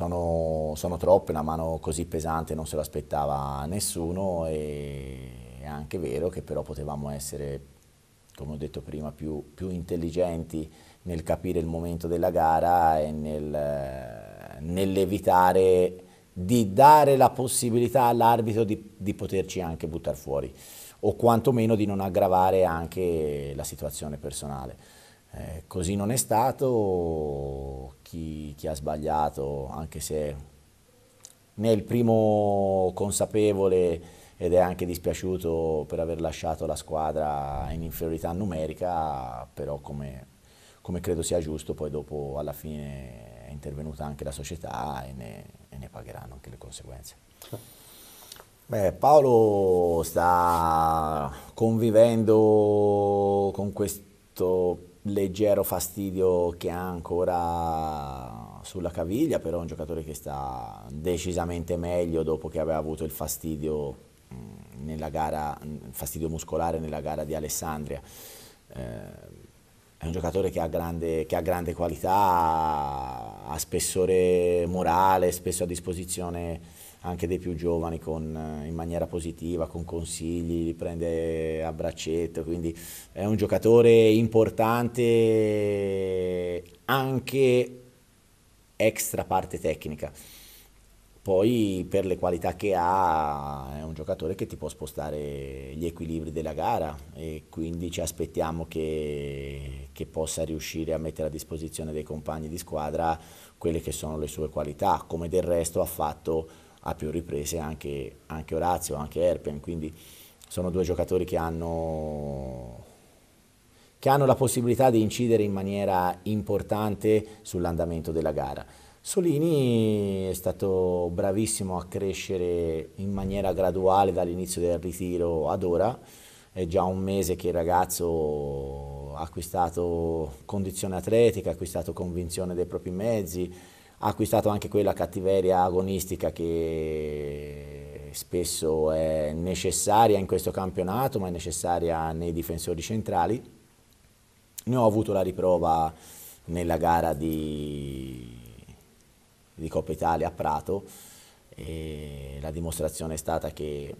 sono, sono troppe, una mano così pesante non se l'aspettava nessuno e è anche vero che però potevamo essere, come ho detto prima, più, più intelligenti nel capire il momento della gara e nel, nell'evitare di dare la possibilità all'arbitro di, di poterci anche buttare fuori o quantomeno di non aggravare anche la situazione personale. Eh, così non è stato, chi, chi, ha sbagliato, anche se ne è il primo consapevole ed è anche dispiaciuto per aver lasciato la squadra in inferiorità numerica, però come, come credo sia giusto, poi dopo alla fine è intervenuta anche la società e ne, e ne pagheranno anche le conseguenze. Beh, Paolo sta convivendo con questo leggero fastidio che ha ancora sulla caviglia, però è un giocatore che sta decisamente meglio dopo che aveva avuto il fastidio, mm, nella gara, mm, fastidio muscolare nella gara di Alessandria. Eh, è un giocatore che ha, grande, che ha grande qualità, ha spessore morale, spesso a disposizione anche dei più giovani con, in maniera positiva, con consigli, li prende a braccetto, quindi è un giocatore importante anche extra parte tecnica. Poi per le qualità che ha è un giocatore che ti può spostare gli equilibri della gara e quindi ci aspettiamo che, che possa riuscire a mettere a disposizione dei compagni di squadra quelle che sono le sue qualità, come del resto ha fatto a più riprese anche, anche Orazio, anche Erpen, quindi sono due giocatori che hanno che hanno la possibilità di incidere in maniera importante sull'andamento della gara. Solini è stato bravissimo a crescere in maniera graduale dall'inizio del ritiro ad ora, è già un mese che il ragazzo ha acquistato condizione atletica, ha acquistato convinzione dei propri mezzi, ha acquistato anche quella cattiveria agonistica che spesso è necessaria in questo campionato, ma è necessaria nei difensori centrali ne ho avuto la riprova nella gara di, di Coppa Italia a Prato e la dimostrazione è stata che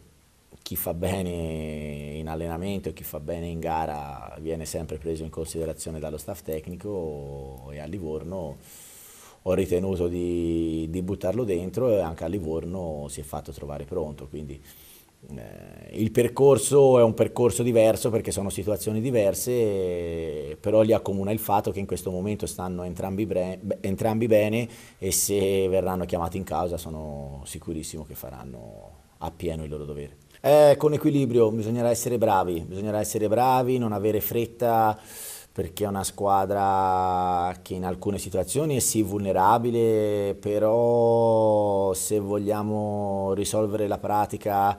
chi fa bene in allenamento e chi fa bene in gara viene sempre preso in considerazione dallo staff tecnico e a Livorno ho ritenuto di, di buttarlo dentro e anche a Livorno si è fatto trovare pronto. Quindi eh, il percorso è un percorso diverso perché sono situazioni diverse, però li accomuna il fatto che in questo momento stanno entrambi, bre- entrambi bene e se verranno chiamati in causa sono sicurissimo che faranno appieno il loro dovere. Eh, con equilibrio bisognerà essere bravi, bisognerà essere bravi, non avere fretta perché è una squadra che in alcune situazioni è sì vulnerabile, però se vogliamo risolvere la pratica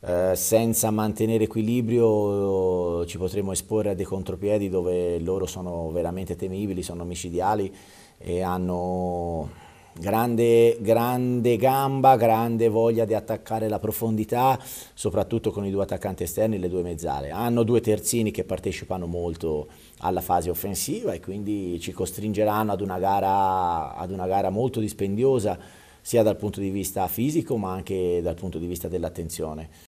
eh, senza mantenere equilibrio ci potremmo esporre a dei contropiedi dove loro sono veramente temibili, sono micidiali e hanno grande, grande gamba, grande voglia di attaccare la profondità, soprattutto con i due attaccanti esterni e le due mezzale. Hanno due terzini che partecipano molto alla fase offensiva e quindi ci costringeranno ad una gara, ad una gara molto dispendiosa sia dal punto di vista fisico ma anche dal punto di vista dell'attenzione.